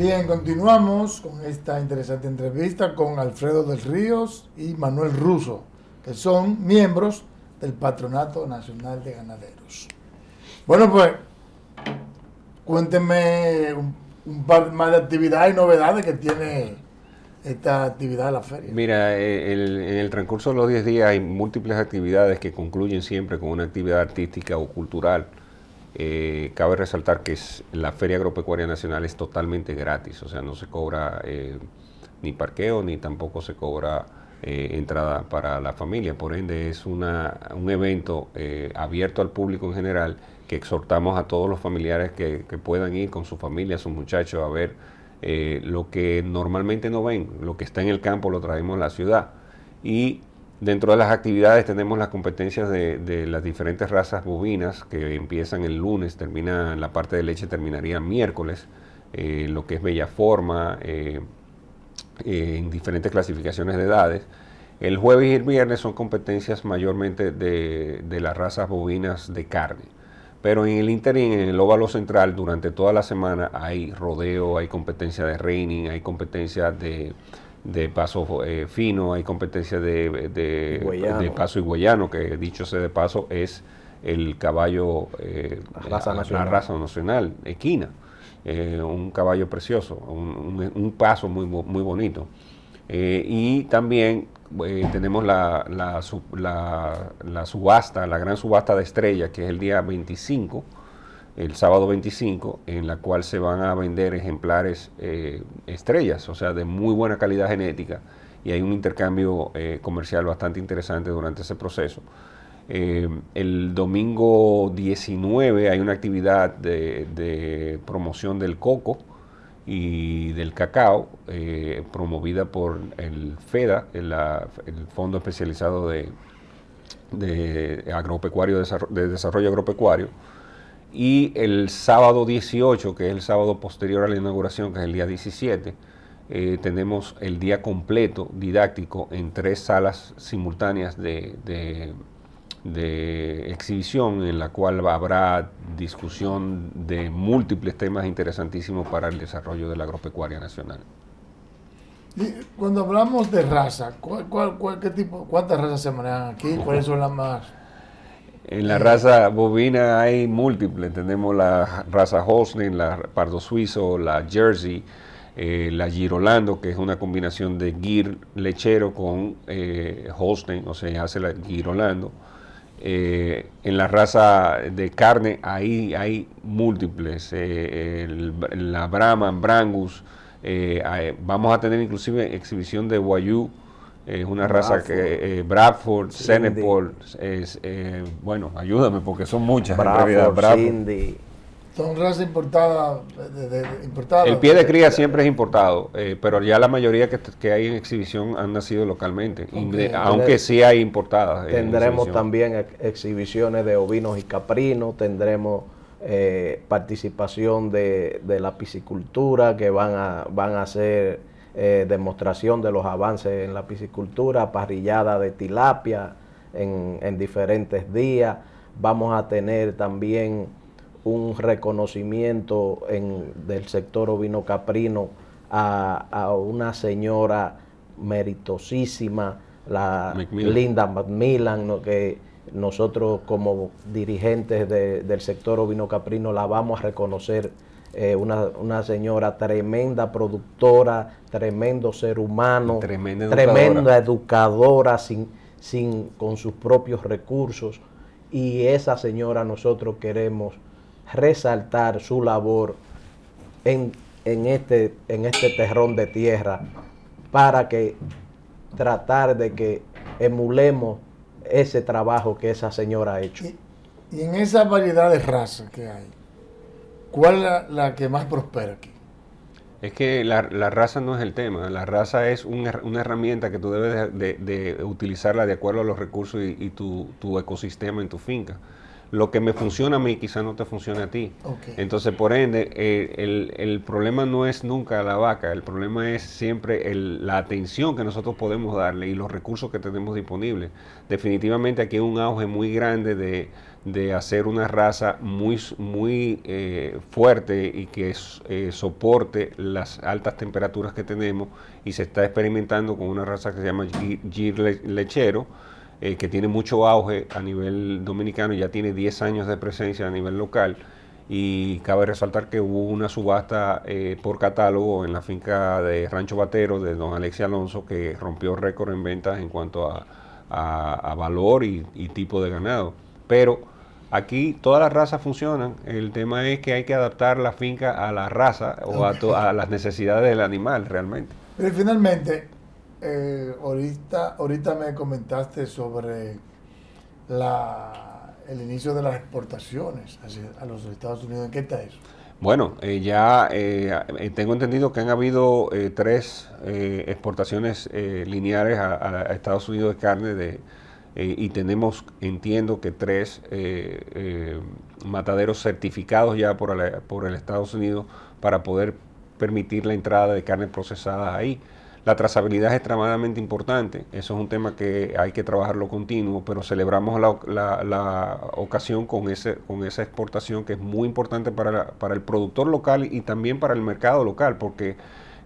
Bien, continuamos con esta interesante entrevista con Alfredo del Ríos y Manuel Russo, que son miembros del Patronato Nacional de Ganaderos. Bueno, pues cuéntenme un, par más de actividades y novedades que tiene esta actividad de la feria. Mira, eh, en el transcurso de los 10 días hay múltiples actividades que concluyen siempre con una actividad artística o cultural eh, cabe resaltar que la Feria Agropecuaria Nacional es totalmente gratis, o sea, no se cobra eh, ni parqueo ni tampoco se cobra eh, entrada para la familia. Por ende, es un evento abierto al público en general que exhortamos a todos los familiares que, puedan ir con su familia, sus muchachos, a ver lo que normalmente no ven, lo que está en el campo lo traemos a la ciudad. Y Dentro de las actividades tenemos las competencias de, las diferentes razas bovinas que empiezan el lunes, termina la parte de leche terminaría miércoles, eh, lo que es bellaforma, eh, eh, en diferentes clasificaciones de edades. El jueves y el viernes son competencias mayormente de, las razas bovinas de carne. Pero en el interín, en el óvalo central, durante toda la semana hay rodeo, hay competencia de reining, hay competencia de de paso eh, fino, hay competencia de, paso higüeyano, que dicho sea de paso, es el caballo, eh, la, raza nacional. equina, eh, un caballo precioso, un, paso muy, muy bonito. y también tenemos la, la, subasta, la gran subasta de estrellas, que es el día 25 el sábado 25, en la cual se van a vender ejemplares eh, estrellas, o sea, de muy buena calidad genética, y hay un intercambio eh, comercial bastante interesante durante ese proceso. Eh, el domingo 19 hay una actividad de, promoción del coco y del cacao promovida por el FEDA, el, Fondo Especializado de, agropecuario, de Desarrollo Agropecuario y el sábado 18, que es el sábado posterior a la inauguración, que es el día 17, eh, tenemos el día completo didáctico en tres salas simultáneas de, exhibición, en la cual habrá discusión de múltiples temas interesantísimos para el desarrollo de la agropecuaria nacional. Cuando hablamos de raza, tipo, ¿cuántas razas se manejan aquí? ¿Cuáles son las más en la raza bovina hay múltiples, tenemos la raza Holstein, la Pardo Suizo, la Jersey, eh, la Girolando, que es una combinación de gir lechero con eh, Holstein, o sea, hace la Girolando. Eh, en la raza de carne ahí hay múltiples, eh, la Brahman, Brangus, vamos a tener inclusive exhibición de Wayuu es una raza que eh, Bradford, Senepol, eh, bueno, ayúdame porque son muchas Bradford, Cindy. Son razas importadas. Importada, el pie de cría siempre es importado, eh, pero ya la mayoría que, que, hay en exhibición han nacido localmente, aunque sí hay importadas. Tendremos también exhibiciones de ovinos y caprinos, tendremos participación de, de, la piscicultura que van a, van a hacer eh, demostración de los avances en la piscicultura, parrillada de tilapia en, diferentes días. Vamos a tener también un reconocimiento en, del sector ovino caprino a, una señora meritosísima, la Linda Macmillan, que nosotros como dirigentes del sector ovino caprino la vamos a reconocer eh, una, señora tremenda productora, tremendo ser humano, tremenda educadora, sin, sin, con sus propios recursos. Y esa señora nosotros queremos resaltar su labor en, este, en este terrón de tierra para que tratar de que emulemos ese trabajo que esa señora ha hecho. Y, en esa variedad de razas que hay, ¿Cuál es la, que más prospera aquí? Es que la, raza no es el tema, la raza es una, herramienta que tú debes de, utilizarla de acuerdo a los recursos y, tu, ecosistema en tu finca. Lo que me funciona a mí quizás no te funcione a ti. Entonces, por ende, eh, el, problema no es nunca la vaca, el problema es siempre la atención que nosotros podemos darle y los recursos que tenemos disponibles. Definitivamente aquí hay un auge muy grande de de hacer una raza muy, muy eh, fuerte y que eh, soporte las altas temperaturas que tenemos y se está experimentando con una raza que se llama Gir Lechero, eh, que tiene mucho auge a nivel dominicano, ya tiene 10 años de presencia a nivel local y cabe resaltar que hubo una subasta por catálogo en la finca de Rancho Batero de don Alexia Alonso que rompió récord en ventas en cuanto a, valor y tipo de ganado. Pero aquí todas las razas funcionan. El tema es que hay que adaptar la finca a la raza o a, las necesidades del animal realmente. Pero finalmente, eh, ahorita, me comentaste sobre el inicio de las exportaciones a los Estados Unidos. ¿En qué está eso? Bueno, eh, ya eh, tengo entendido que han habido tres exportaciones lineales a Estados Unidos de carne de, eh, y tenemos, entiendo que tres eh, eh, mataderos certificados ya por el, Estados Unidos para poder permitir la entrada de carne procesada ahí. La trazabilidad es extremadamente importante, eso es un tema que hay que trabajarlo continuo, pero celebramos la, ocasión con, ese, con esa exportación que es muy importante para, para el productor local y también para el mercado local, porque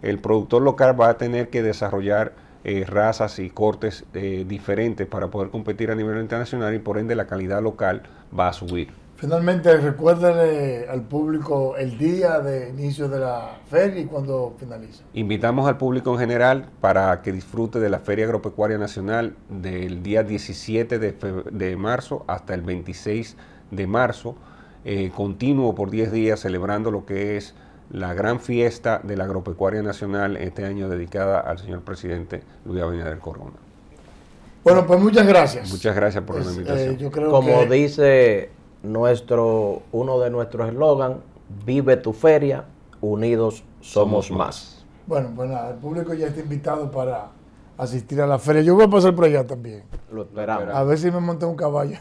el productor local va a tener que desarrollar eh, razas y cortes eh, diferentes para poder competir a nivel internacional y por ende la calidad local va a subir. Finalmente, recuérdale al público el día de inicio de la feria y cuándo finaliza. Invitamos al público en general para que disfrute de la Feria Agropecuaria Nacional del día 17 de, marzo hasta el 26 de marzo, eh, continuo por 10 días celebrando lo que es la gran fiesta de la Agropecuaria Nacional este año dedicada al señor presidente Luis Abinader Corona. Bueno, pues muchas gracias. Muchas gracias por la eh, invitación. Como dice nuestro uno de nuestros eslogans, vive tu feria, unidos somos, más. Bueno, pues nada, el público ya está invitado para asistir a la feria. Yo voy a pasar por allá también. Lo esperamos. A ver si me monté un caballo.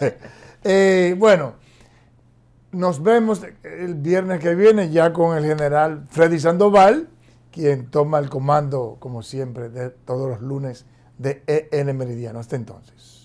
eh, bueno. Nos vemos el viernes que viene ya con el general Freddy Sandoval, quien toma el comando, como siempre, de todos los lunes de EN Meridiano. Hasta entonces.